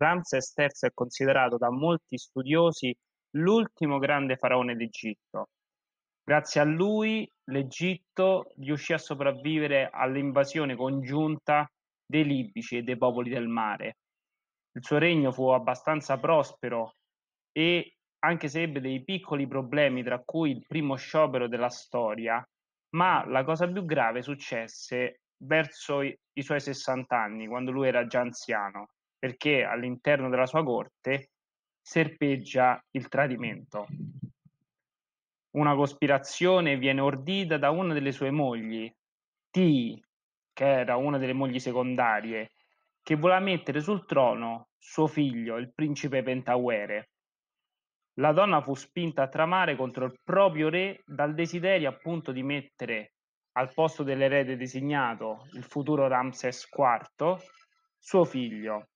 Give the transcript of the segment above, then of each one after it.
Ramses terzo è considerato da molti studiosi l'ultimo grande faraone d'Egitto. Grazie a lui l'Egitto riuscì a sopravvivere all'invasione congiunta dei libici e dei popoli del mare. Il suo regno fu abbastanza prospero e anche se ebbe dei piccoli problemi, tra cui il primo sciopero della storia, ma la cosa più grave successe verso i, i suoi 60 anni, quando lui era già anziano perché all'interno della sua corte serpeggia il tradimento. Una cospirazione viene ordita da una delle sue mogli, Ti, che era una delle mogli secondarie, che voleva mettere sul trono suo figlio, il principe Pentauere. La donna fu spinta a tramare contro il proprio re dal desiderio appunto di mettere al posto dell'erede designato, il futuro Ramses IV, suo figlio,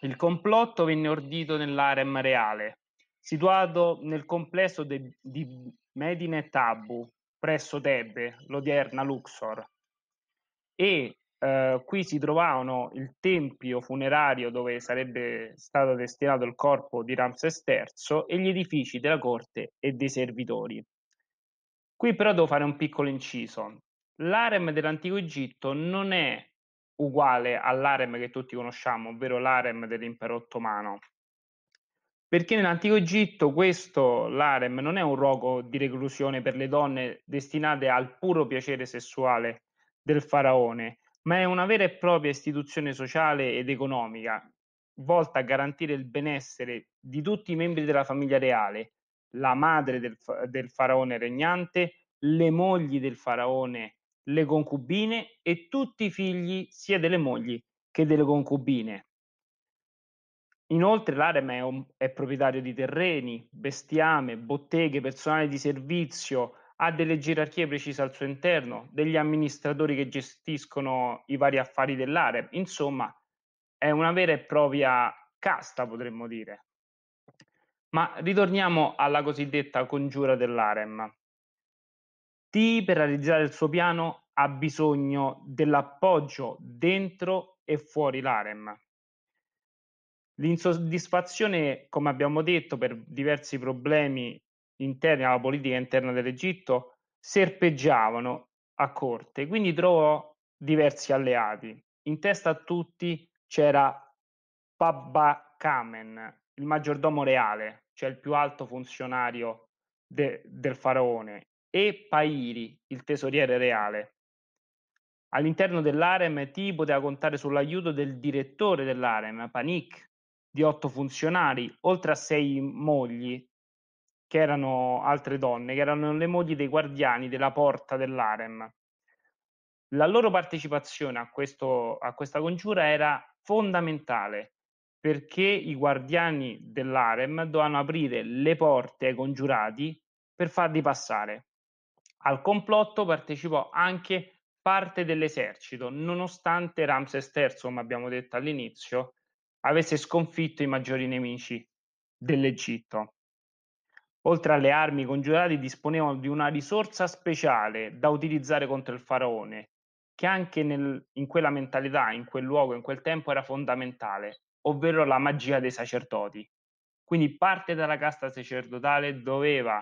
il complotto venne ordito nell'arem reale, situato nel complesso de, di Medine Tabu, presso Tebe, l'odierna Luxor. E eh, qui si trovavano il tempio funerario dove sarebbe stato destinato il corpo di Ramses III e gli edifici della corte e dei servitori. Qui però devo fare un piccolo inciso. L'arem dell'antico Egitto non è uguale all'arem che tutti conosciamo, ovvero l'arem dell'impero ottomano. Perché nell'antico Egitto questo, l'arem, non è un luogo di reclusione per le donne destinate al puro piacere sessuale del faraone, ma è una vera e propria istituzione sociale ed economica, volta a garantire il benessere di tutti i membri della famiglia reale, la madre del, del faraone regnante, le mogli del faraone regnante, le concubine e tutti i figli sia delle mogli che delle concubine. Inoltre l'Arem è, un, è proprietario di terreni, bestiame, botteghe, personale di servizio, ha delle gerarchie precise al suo interno, degli amministratori che gestiscono i vari affari dell'Arem. Insomma, è una vera e propria casta, potremmo dire. Ma ritorniamo alla cosiddetta congiura dell'Arem. T per realizzare il suo piano ha bisogno dell'appoggio dentro e fuori l'AREM. L'insoddisfazione, come abbiamo detto, per diversi problemi interni alla politica interna dell'Egitto serpeggiavano a corte, quindi trovò diversi alleati. In testa a tutti c'era Pabba Kamen, il maggiordomo reale, cioè il più alto funzionario de- del faraone, e Pairi, il tesoriere reale. All'interno dell'Arem T poteva contare sull'aiuto del direttore dell'Arem, Panic, di otto funzionari, oltre a sei mogli, che erano altre donne, che erano le mogli dei guardiani della porta dell'Arem. La loro partecipazione a, questo, a questa congiura era fondamentale perché i guardiani dell'Arem dovevano aprire le porte ai congiurati per farli passare. Al complotto partecipò anche parte dell'esercito, nonostante Ramses III, come abbiamo detto all'inizio, avesse sconfitto i maggiori nemici dell'Egitto. Oltre alle armi, i congiurati disponevano di una risorsa speciale da utilizzare contro il faraone, che anche nel, in quella mentalità, in quel luogo, in quel tempo era fondamentale, ovvero la magia dei sacerdoti. Quindi parte della casta sacerdotale doveva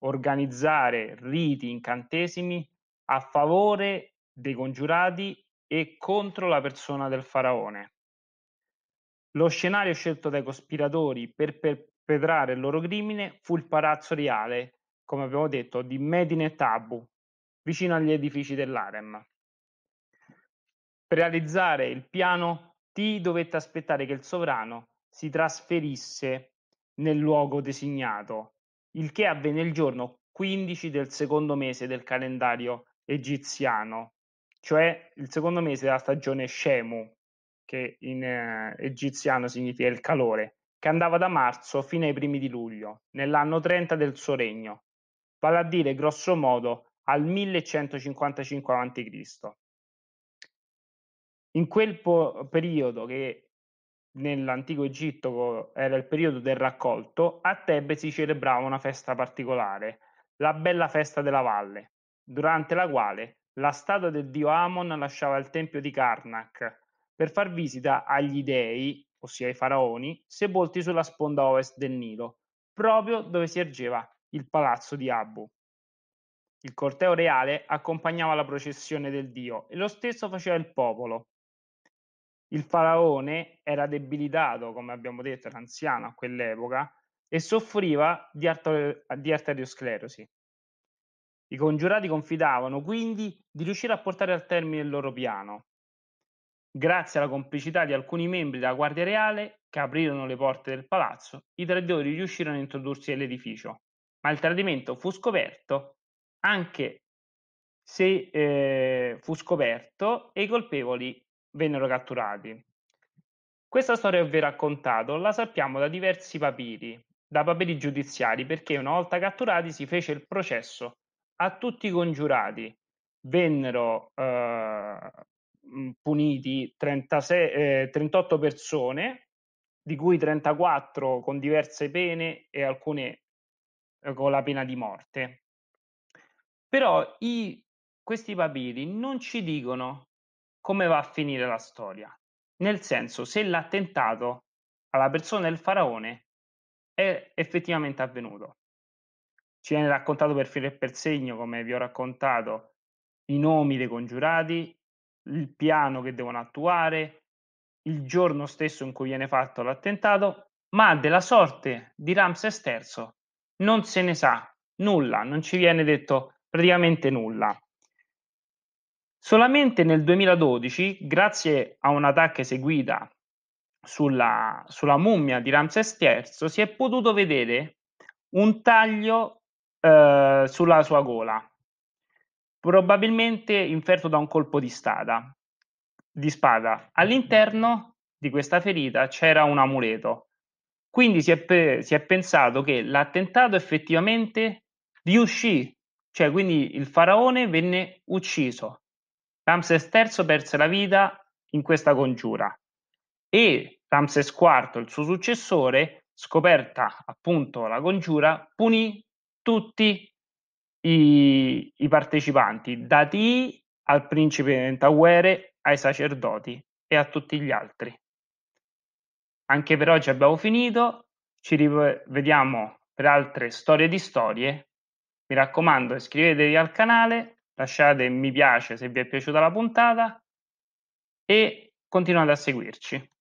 organizzare riti incantesimi a favore dei congiurati e contro la persona del faraone. Lo scenario scelto dai cospiratori per perpetrare il loro crimine fu il palazzo reale, come abbiamo detto, di Medine Tabu, vicino agli edifici dell'Arem. Per realizzare il piano, T dovette aspettare che il sovrano si trasferisse nel luogo designato il che avvenne il giorno 15 del secondo mese del calendario egiziano, cioè il secondo mese della stagione Shemu, che in eh, egiziano significa il calore, che andava da marzo fino ai primi di luglio, nell'anno 30 del suo regno, vale a dire grosso modo al 1155 a.C. In quel po- periodo che nell'antico Egitto era il periodo del raccolto, a Tebe si celebrava una festa particolare, la bella festa della valle, durante la quale la statua del dio Amon lasciava il tempio di Karnak per far visita agli dei, ossia ai faraoni, sepolti sulla sponda ovest del Nilo, proprio dove si ergeva il palazzo di Abu. Il corteo reale accompagnava la processione del dio e lo stesso faceva il popolo, il faraone era debilitato, come abbiamo detto, era anziano a quell'epoca e soffriva di, arter- di arteriosclerosi. I congiurati confidavano quindi di riuscire a portare al termine il loro piano, Grazie alla complicità di alcuni membri della Guardia Reale che aprirono le porte del palazzo, i traditori riuscirono a introdursi nell'edificio, ma il tradimento fu scoperto anche se eh, fu scoperto e i colpevoli vennero catturati. Questa storia che vi ho raccontato la sappiamo da diversi papiri, da papiri giudiziari, perché una volta catturati si fece il processo a tutti i congiurati. Vennero eh, mm, puniti 36, eh, 38 persone, di cui 34 con diverse pene e alcune eh, con la pena di morte. Però i, questi papiri non ci dicono come va a finire la storia, nel senso se l'attentato alla persona del faraone è effettivamente avvenuto. Ci viene raccontato per filo e per segno, come vi ho raccontato, i nomi dei congiurati, il piano che devono attuare, il giorno stesso in cui viene fatto l'attentato, ma della sorte di Ramses III non se ne sa nulla, non ci viene detto praticamente nulla. Solamente nel 2012, grazie a un'attacca eseguita sulla, sulla mummia di Ramses III, si è potuto vedere un taglio eh, sulla sua gola, probabilmente inferto da un colpo di, stada, di spada. All'interno di questa ferita c'era un amuleto. Quindi si è, si è pensato che l'attentato effettivamente riuscì, cioè quindi il faraone venne ucciso Ramses III perse la vita in questa congiura e Ramses IV, il suo successore, scoperta appunto la congiura, punì tutti i, i partecipanti, da Ti al principe Mentawere, ai sacerdoti e a tutti gli altri. Anche per oggi abbiamo finito, ci rivediamo per altre storie di storie. Mi raccomando, iscrivetevi al canale lasciate mi piace se vi è piaciuta la puntata e continuate a seguirci.